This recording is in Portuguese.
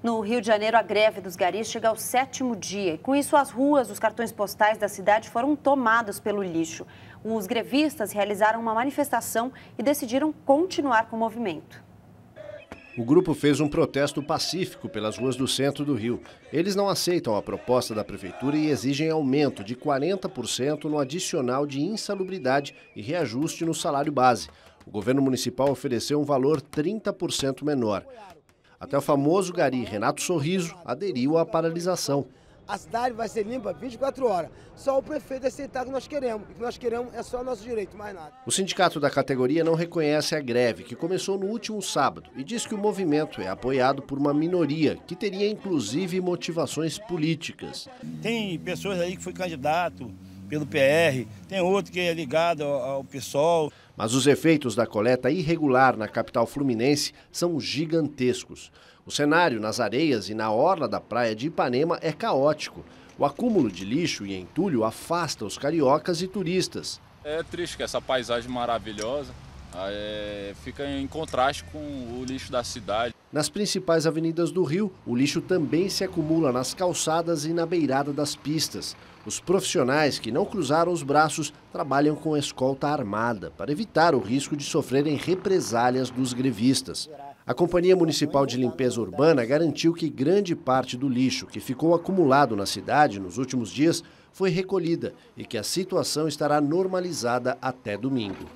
No Rio de Janeiro, a greve dos garis chega ao sétimo dia e, com isso, as ruas, os cartões postais da cidade foram tomados pelo lixo. Os grevistas realizaram uma manifestação e decidiram continuar com o movimento. O grupo fez um protesto pacífico pelas ruas do centro do Rio. Eles não aceitam a proposta da prefeitura e exigem aumento de 40% no adicional de insalubridade e reajuste no salário base. O governo municipal ofereceu um valor 30% menor. Até o famoso gari Renato Sorriso aderiu à paralisação. A cidade vai ser limpa 24 horas. Só o prefeito aceitar é o que nós queremos. O que nós queremos é só nosso direito, mais nada. O sindicato da categoria não reconhece a greve, que começou no último sábado, e diz que o movimento é apoiado por uma minoria, que teria inclusive motivações políticas. Tem pessoas aí que foi candidato, pelo PR, tem outro que é ligado ao PSOL. Mas os efeitos da coleta irregular na capital fluminense são gigantescos. O cenário nas areias e na orla da praia de Ipanema é caótico. O acúmulo de lixo e entulho afasta os cariocas e turistas. É triste que essa paisagem maravilhosa é, fica em contraste com o lixo da cidade. Nas principais avenidas do Rio, o lixo também se acumula nas calçadas e na beirada das pistas. Os profissionais que não cruzaram os braços trabalham com escolta armada para evitar o risco de sofrerem represálias dos grevistas. A Companhia Municipal de Limpeza Urbana garantiu que grande parte do lixo que ficou acumulado na cidade nos últimos dias foi recolhida e que a situação estará normalizada até domingo.